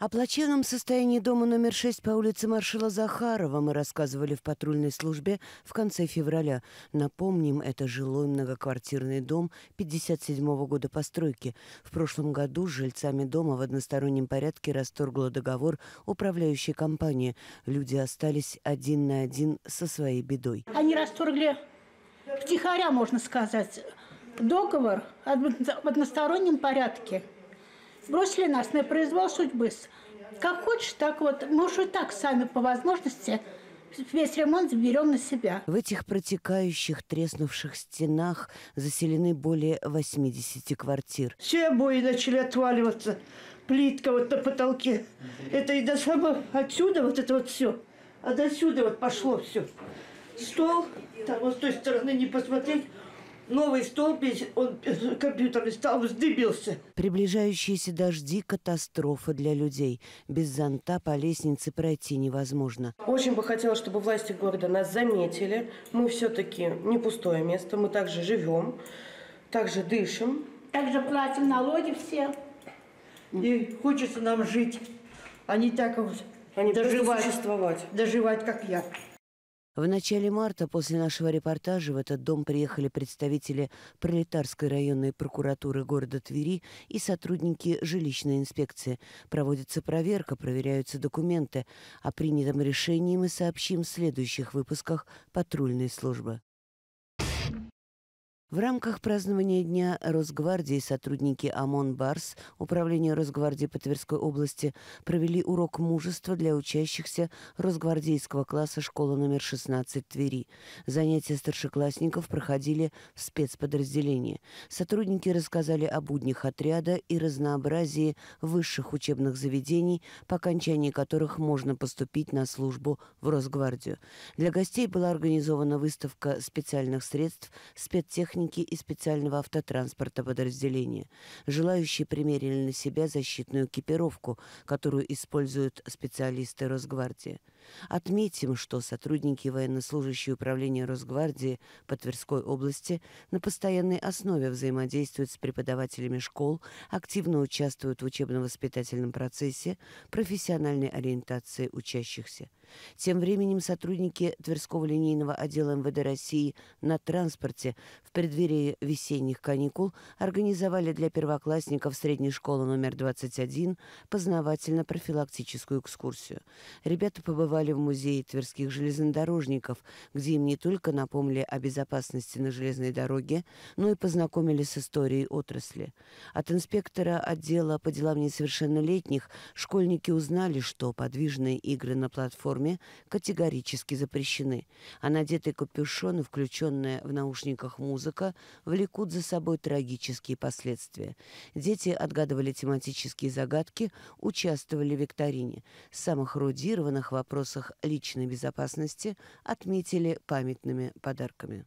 О плачевном состоянии дома номер 6 по улице маршала Захарова мы рассказывали в патрульной службе в конце февраля. Напомним, это жилой многоквартирный дом 57 -го года постройки. В прошлом году с жильцами дома в одностороннем порядке расторгла договор управляющей компании. Люди остались один на один со своей бедой. Они расторгли втихаря, можно сказать, договор в одностороннем порядке бросили нас на произвол судьбы. Как хочешь, так вот, может, и так сами по возможности весь ремонт берем на себя. В этих протекающих, треснувших стенах заселены более 80 квартир. Все обои начали отваливаться. Плитка вот на потолке. Это и до самого отсюда вот это вот все. А до сюда вот пошло все. Стол, там вот с той стороны не посмотреть, Новый столб, он компьютерный стал, вздыбился. Приближающиеся дожди – катастрофа для людей. Без зонта по лестнице пройти невозможно. Очень бы хотелось, чтобы власти города нас заметили. Мы все-таки не пустое место, мы также живем, также дышим. Также платим налоги все. И хочется нам жить, а не так вот а они доживать, существовать. доживать, как я. В начале марта после нашего репортажа в этот дом приехали представители пролетарской районной прокуратуры города Твери и сотрудники жилищной инспекции. Проводится проверка, проверяются документы. О принятом решении мы сообщим в следующих выпусках патрульной службы. В рамках празднования Дня Росгвардии сотрудники ОМОН «Барс» Управления Росгвардии по Тверской области провели урок мужества для учащихся росгвардейского класса школы номер 16 Твери. Занятия старшеклассников проходили в спецподразделении. Сотрудники рассказали о буднях отряда и разнообразии высших учебных заведений, по окончании которых можно поступить на службу в Росгвардию. Для гостей была организована выставка специальных средств, спецтехники, техники и специального автотранспорта подразделения. Желающие примерили на себя защитную экипировку, которую используют специалисты Росгвардии. Отметим, что сотрудники военнослужащие управления Росгвардии по Тверской области на постоянной основе взаимодействуют с преподавателями школ, активно участвуют в учебно-воспитательном процессе, профессиональной ориентации учащихся. Тем временем сотрудники Тверского линейного отдела МВД России на транспорте в преддверии весенних каникул организовали для первоклассников средней школы номер 21 познавательно-профилактическую экскурсию. Ребята побывали побывали в музее тверских железнодорожников, где им не только напомнили о безопасности на железной дороге, но и познакомили с историей отрасли. От инспектора отдела по делам несовершеннолетних школьники узнали, что подвижные игры на платформе категорически запрещены, а надетый капюшон и включенная в наушниках музыка влекут за собой трагические последствия. Дети отгадывали тематические загадки, участвовали в викторине. С самых эрудированных вопросов вопросах личной безопасности отметили памятными подарками.